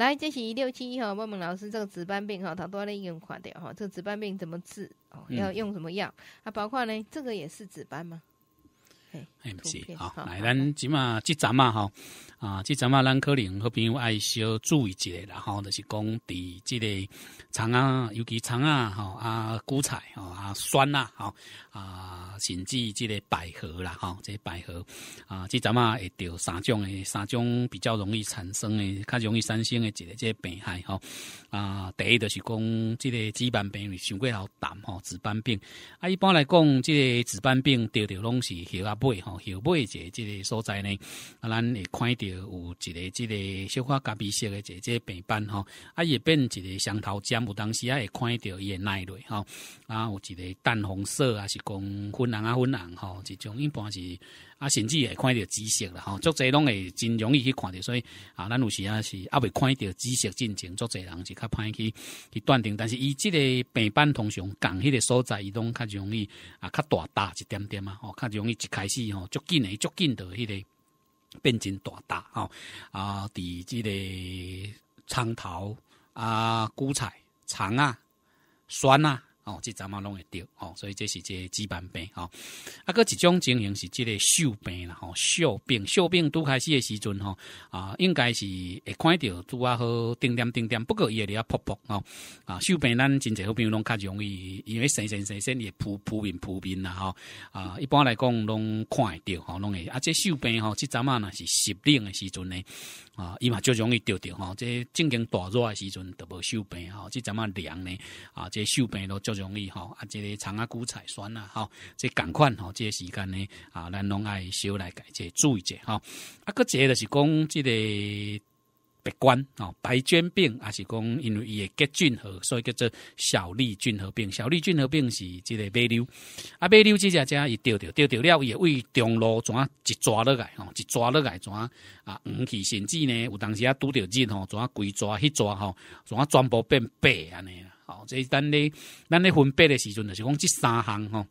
来，这是六七一哈，问问老师这个紫斑病哈，他多在都用垮掉哈，这个紫斑病怎么治？哦，要用什么药？啊，包括呢，这个也是紫斑吗？哎，唔是啊，来咱即嘛，即阵嘛吼啊，即阵嘛咱可能和朋友爱小注意一下，然后就是讲伫即个葱啊，尤其葱啊吼啊韭菜吼啊蒜呐吼啊甚至即个百合啦吼，即个百合啊，即阵嘛会着三种诶，三种比较容易产生诶，较容易产生诶一个即个病害吼啊，第一就是讲即个白斑病，伤过老淡吼，白斑病啊，一般来讲即个白斑病着着拢是血压。背吼，后背个即个所在呢，啊，咱会看到有一个即个小花咖啡色的一个即个白斑吼，啊，也变一个双头尖，有当时啊会看到伊的奶绿吼，啊，有一个淡红色啊，是讲粉红啊粉红吼，即种一般是啊，甚至会看到紫色啦吼，足侪拢会真容易去看到，所以啊，咱有时啊是啊未看到紫色进程，足侪人是较歹去去断定，但是伊即个白斑通常共迄个所在，伊拢较容易啊较大大一点点嘛，哦，较容易一开。是吼，足劲诶，足劲的迄个，变成大大吼啊！伫即个葱头啊，韭菜、葱啊，蒜啊。哦，即阵么拢会掉？哦，所以这是这基本病。哦。啊，各一种情形是即个锈病啦。哦，锈病、锈病拄开始诶时阵，吼，啊，应该是会看到拄啊好定点、定点，不过伊也了扑扑哦啊，锈病咱真济好朋友拢较容易，因为生生生生会扑扑面扑面啦。吼。啊，一般来讲拢会着吼，拢会啊，这锈病吼，即阵啊，若是湿冷诶时阵呢？啊，伊嘛就容易着掉吼，这正经大热诶时阵都无收病吼，即阵啊凉呢？啊，这收病都就容易吼，啊，即个肠啊、骨菜酸啦，吼，即共款吼，即个时间呢，啊，咱拢爱少来改即注意者吼，啊，个者就是讲这个。白冠哦，白绢病啊，是讲因为伊结菌核，所以叫做小粒菌核病。小粒菌核病是即个白溜，啊，白即只只只钓钓钓钓了，伊会为中路转一抓落来，吼，一抓落来转啊，黄期甚至呢，有当时啊，拄着日吼，啊规抓迄抓吼，啊全部变白安尼啦，吼，这是等你，咱咧分别诶时阵就是讲即三项吼。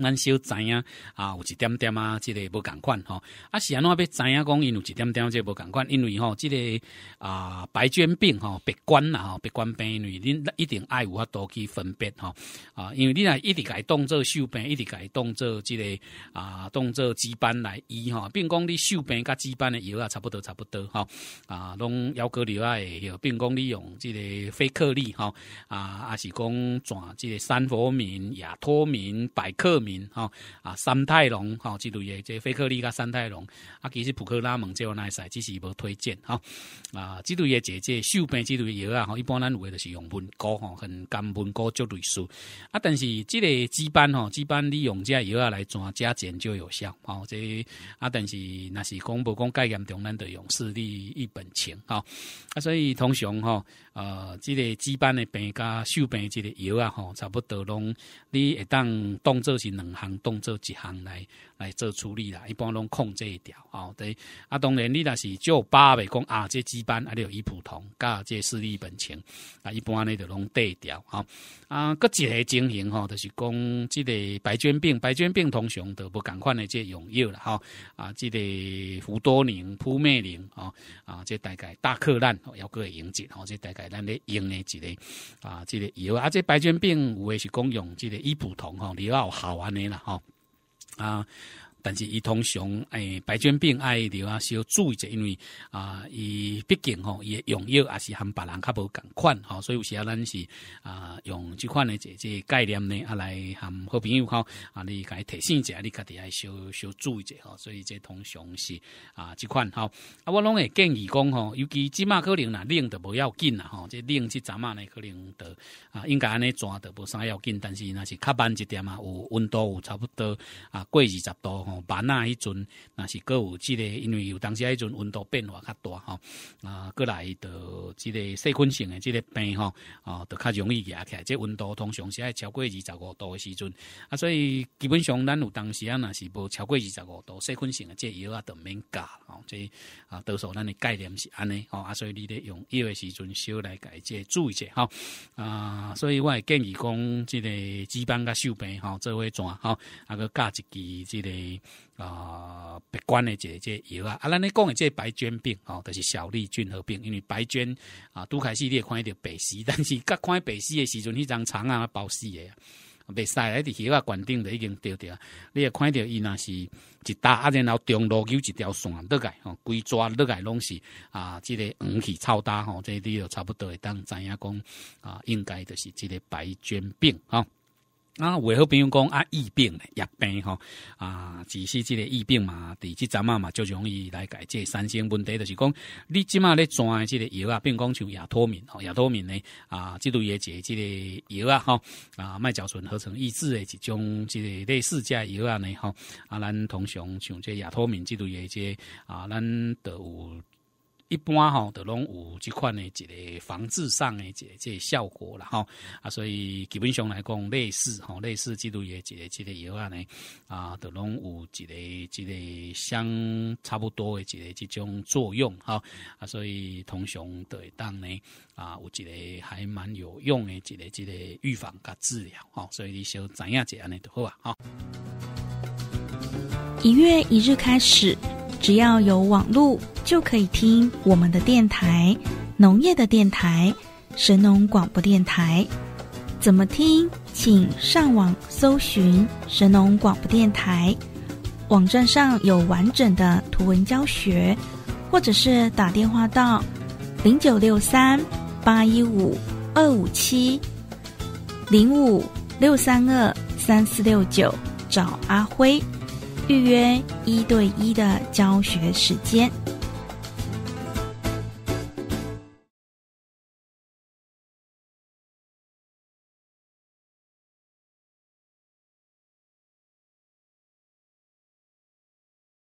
咱小知影啊，有一点点啊，即个无共款吼。啊，是安怎要知影讲，因为一点点即个无共款，因为吼即个啊，白卷病吼，白关啦吼，白关病，因为恁一定爱有法多去分辨吼。啊，因为你若一直甲伊当做手病，一直甲伊当做即个啊，当做值班来医吼，并讲你手病甲值班的药啊，差不多差不多吼。啊，拢药膏以啊，的，又并讲你用即个非克力吼，啊，啊是讲转即个三佛明、亚托明、百克。名哈啊，三太龙哈，这类的，即菲克利加三太龙啊，其实普克拉蒙这个那赛只是无推荐哈啊，这类的姐姐修病之类药啊，哈，一般咱有的是用温高哈，很干温高这类似啊，但是这个基班哈基班利用这药啊来做加减就有效哦，这啊，但是那是讲不讲概念中，咱得用实力一本钱哈啊，所以通常哈呃，这个基班的病加修病这个药啊哈，差不多拢你一当动作型。两行动作一行来来做处理啦，一般拢控制一条啊。对，啊，当然你若是九八，咪讲啊，这基班啊，你有一普通，加这实力本钱啊，一般呢就拢对调啊。啊，各级的经营哈，都是讲即个白绢病，白绢病，通常都不赶快的这用药了吼。啊，即个氟多宁、扑灭灵啊啊，这大概大克难要各迎接哦，这大概咱咧用的即个啊，即个药啊，这白绢病有的是公用即个一普通吼，你要好啊。安尼啦，吼，啊。但是伊通常，诶白血病，爱留啊需要注意者，因为啊，伊毕竟吼，伊用药也是含别人较无共款吼，所以有时啊，咱是啊用即款诶即个概念呢，啊来含好朋友吼，啊你该提醒者，你家己来少少注意者吼。所以这通常是啊，即款吼，啊我拢会建议讲吼，尤其即码可能若冷着无要紧啦吼，这冷即阵啊呢？可能着啊，应该安尼抓着无啥要紧，但是若是较慢一点啊，有温度有差不多啊，过二十度吼。巴那迄阵那是各有即个，因为有当时迄阵温度变化较大吼，啊，过来的即个细菌性的即个病吼，哦，就较容易起起来。即温度通常是爱超过二十五度的时阵，啊，所以基本上咱有当时啊，那是无超过二十五度细菌性的即药啊，都免加吼，即啊，多数咱的概念是安尼吼，啊，所以你咧用药的时阵少来改，即注意者吼，啊，所以我会建议讲即个基本甲锈病吼，做伙转吼，啊，佮加一支即个。啊，白关的这这药啊，啊，咱咧讲的这白绢病哦，它是小粒菌合并，因为白绢啊，刚开始你也看到白丝，但是刚看白丝的时，阵一张长啊，包死的，白使啊，伫喜啊管顶的已经掉掉，你也看到伊若是一搭，然后中路有一条线，落来吼，规抓落来拢是啊，这个黄是超大哦，这你都差不多会当知影讲啊，应该就是这个白绢病啊。啊，有好朋友讲啊，疫病咧、疫病吼啊，只是这个疫病嘛，伫即阵啊嘛，就容易来解这三星问题，就是讲你即嘛咧转即个药啊，并讲像亚脱敏吼，亚脱敏咧啊，这都也解即个药啊，吼啊，麦角醇合成抑制诶一种即个类似剂药啊呢，吼啊，咱通常像这亚脱敏这都也解啊，咱都有。一般吼都拢有即款的一个防治上的即个效果了哈啊，所以基本上来讲类似吼类似即度也一个即个药啊呢啊都拢有一个一个相差不多的一个即种作用哈啊，所以同兄对当呢啊有一个还蛮有用的一个即个预防甲治疗哈，所以你少知影即样尼就好啊哈。一月一日开始。只要有网路就可以听我们的电台，农业的电台，神农广播电台。怎么听？请上网搜寻神农广播电台，网站上有完整的图文教学，或者是打电话到零九六三八一五二五七零五六三二三四六九找阿辉。预约一对一的教学时间。